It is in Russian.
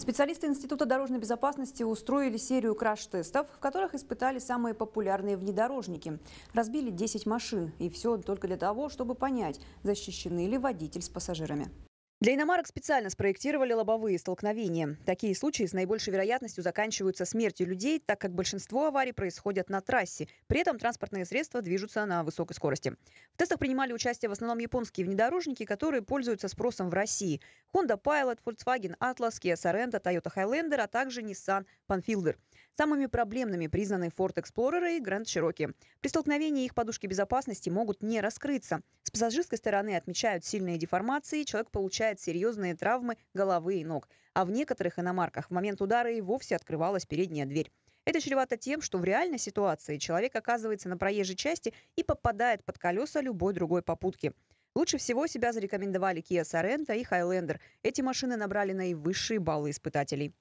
Специалисты Института дорожной безопасности устроили серию краш-тестов, в которых испытали самые популярные внедорожники. Разбили 10 машин, и все только для того, чтобы понять, защищены ли водитель с пассажирами. Для иномарок специально спроектировали лобовые столкновения. Такие случаи с наибольшей вероятностью заканчиваются смертью людей, так как большинство аварий происходят на трассе. При этом транспортные средства движутся на высокой скорости. В тестах принимали участие в основном японские внедорожники, которые пользуются спросом в России. Honda Pilot, Volkswagen Atlas, Kia Sorento, Toyota Highlander, а также Nissan Panfielder. Самыми проблемными признаны Ford Explorer и Grand Cherokee. При столкновении их подушки безопасности могут не раскрыться. С пассажирской стороны отмечают сильные деформации, человек получает причиняет серьезные травмы головы и ног. А в некоторых иномарках в момент удара и вовсе открывалась передняя дверь. Это чревато тем, что в реальной ситуации человек оказывается на проезжей части и попадает под колеса любой другой попутки. Лучше всего себя зарекомендовали Kia Sorento и Highlander. Эти машины набрали наивысшие баллы испытателей.